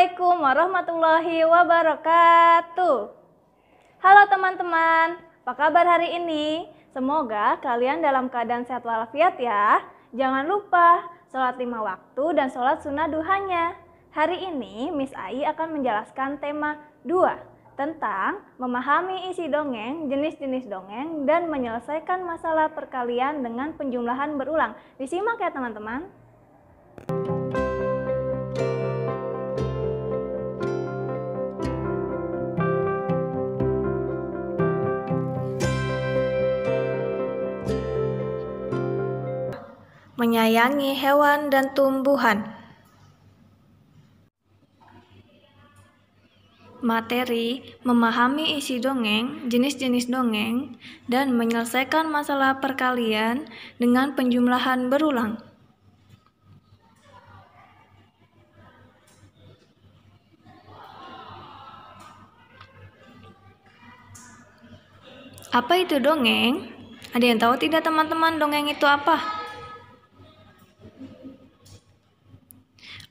Assalamualaikum warahmatullahi wabarakatuh. Halo teman-teman, apa kabar hari ini? Semoga kalian dalam keadaan sehat walafiat ya. Jangan lupa sholat lima waktu dan sholat sunnah duhanya. Hari ini Miss Ai akan menjelaskan tema 2 tentang memahami isi dongeng, jenis-jenis dongeng, dan menyelesaikan masalah perkalian dengan penjumlahan berulang. Disimak ya teman-teman. Thank menyayangi hewan dan tumbuhan. Materi memahami isi dongeng, jenis-jenis dongeng, dan menyelesaikan masalah perkalian dengan penjumlahan berulang. Apa itu dongeng? Ada yang tahu tidak teman-teman dongeng itu apa?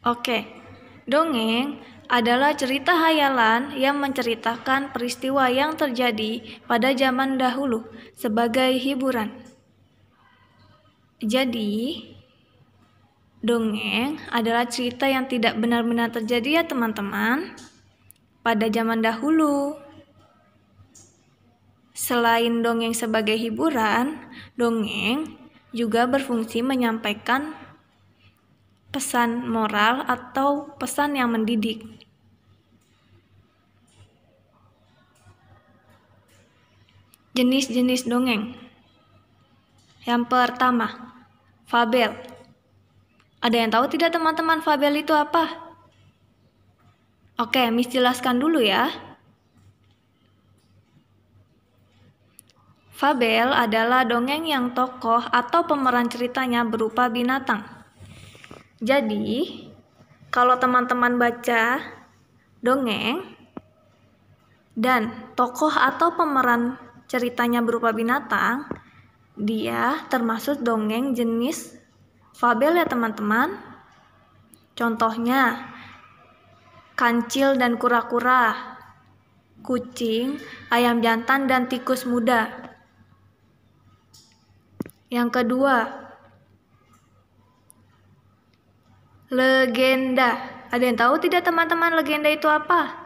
Oke, dongeng adalah cerita hayalan yang menceritakan peristiwa yang terjadi pada zaman dahulu sebagai hiburan. Jadi, dongeng adalah cerita yang tidak benar-benar terjadi ya teman-teman pada zaman dahulu. Selain dongeng sebagai hiburan, dongeng juga berfungsi menyampaikan pesan moral atau pesan yang mendidik. Jenis-jenis dongeng. Yang pertama, fabel. Ada yang tahu tidak teman-teman fabel itu apa? Oke, Miss jelaskan dulu ya. Fabel adalah dongeng yang tokoh atau pemeran ceritanya berupa binatang. Jadi, kalau teman-teman baca dongeng dan tokoh atau pemeran ceritanya berupa binatang, dia termasuk dongeng jenis fabel ya teman-teman. Contohnya, kancil dan kura-kura, kucing, ayam jantan, dan tikus muda. Yang kedua, Legenda. Ada yang tahu tidak teman-teman legenda itu apa?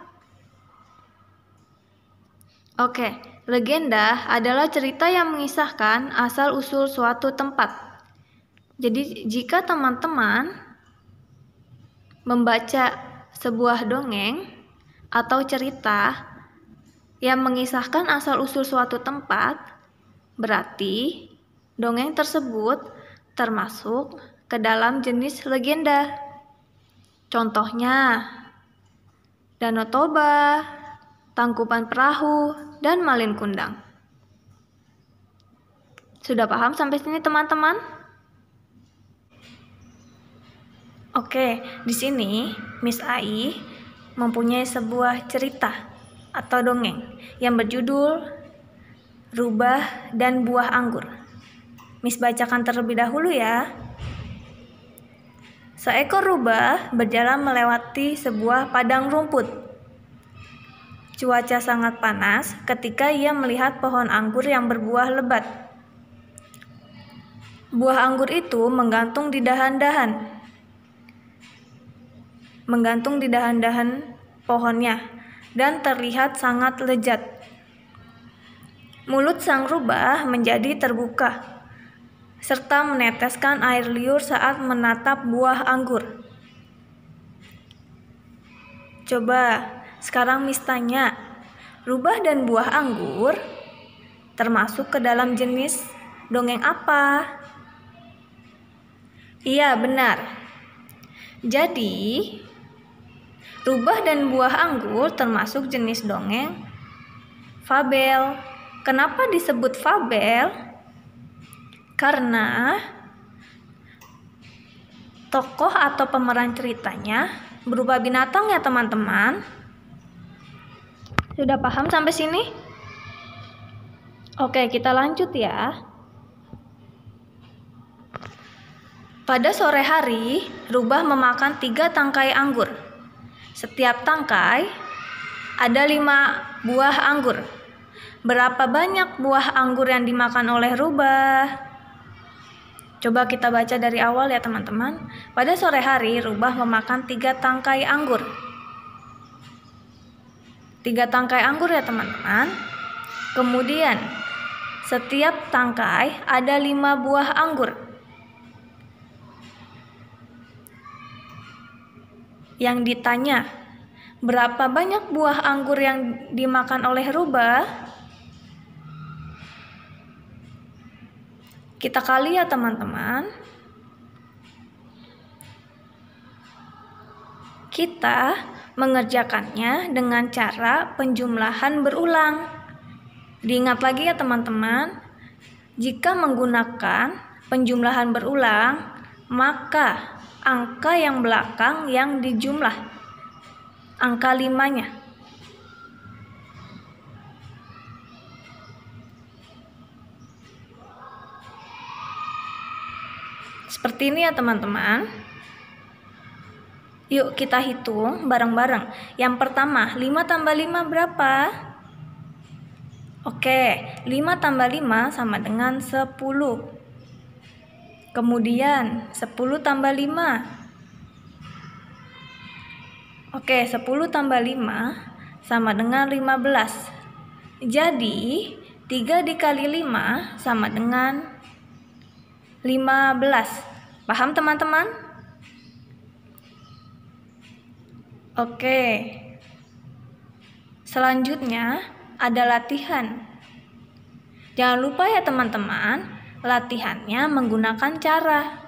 Oke, legenda adalah cerita yang mengisahkan asal-usul suatu tempat. Jadi, jika teman-teman membaca sebuah dongeng atau cerita yang mengisahkan asal-usul suatu tempat, berarti dongeng tersebut termasuk ke dalam jenis legenda. Contohnya, Danau Toba, Tangkupan Perahu, dan Malin Kundang. Sudah paham sampai sini teman-teman? Oke, di sini Miss Ai mempunyai sebuah cerita atau dongeng yang berjudul Rubah dan Buah Anggur. Miss bacakan terlebih dahulu ya. Seekor rubah berjalan melewati sebuah padang rumput. Cuaca sangat panas ketika ia melihat pohon anggur yang berbuah lebat. Buah anggur itu menggantung di dahan-dahan. Menggantung di dahan-dahan pohonnya dan terlihat sangat lezat. Mulut sang rubah menjadi terbuka serta meneteskan air liur saat menatap buah anggur. Coba sekarang Miss tanya, rubah dan buah anggur termasuk ke dalam jenis dongeng apa? Iya, benar. Jadi, rubah dan buah anggur termasuk jenis dongeng fabel. Kenapa disebut fabel? karena tokoh atau pemeran ceritanya berupa binatang ya teman-teman. Sudah paham sampai sini? Oke, kita lanjut ya. Pada sore hari, rubah memakan tiga tangkai anggur. Setiap tangkai ada lima buah anggur. Berapa banyak buah anggur yang dimakan oleh rubah? Coba kita baca dari awal ya teman-teman. Pada sore hari, Rubah memakan tiga tangkai anggur. Tiga tangkai anggur ya teman-teman. Kemudian, setiap tangkai ada lima buah anggur. Yang ditanya, berapa banyak buah anggur yang dimakan oleh rubah? Kita kali ya teman-teman. Kita mengerjakannya dengan cara penjumlahan berulang. Diingat lagi ya teman-teman, jika menggunakan penjumlahan berulang, maka angka yang belakang yang dijumlah angka limanya Seperti ini ya teman-teman. Yuk kita hitung bareng-bareng. Yang pertama, 5 tambah 5 berapa? Oke, 5 tambah 5 sama dengan 10. Kemudian, 10 tambah 5. Oke, 10 tambah 5 sama dengan 15. Jadi, 3 dikali 5 sama dengan 15. Paham teman-teman? Oke. Selanjutnya ada latihan. Jangan lupa ya teman-teman, latihannya menggunakan cara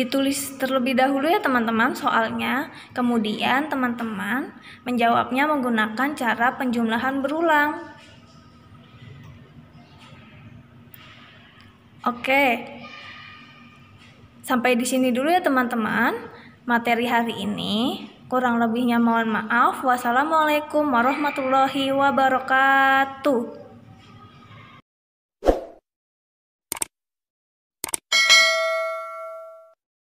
ditulis terlebih dahulu ya teman-teman soalnya. Kemudian teman-teman menjawabnya menggunakan cara penjumlahan berulang. Oke. Sampai di sini dulu ya teman-teman materi hari ini. Kurang lebihnya mohon maaf. Wassalamualaikum warahmatullahi wabarakatuh.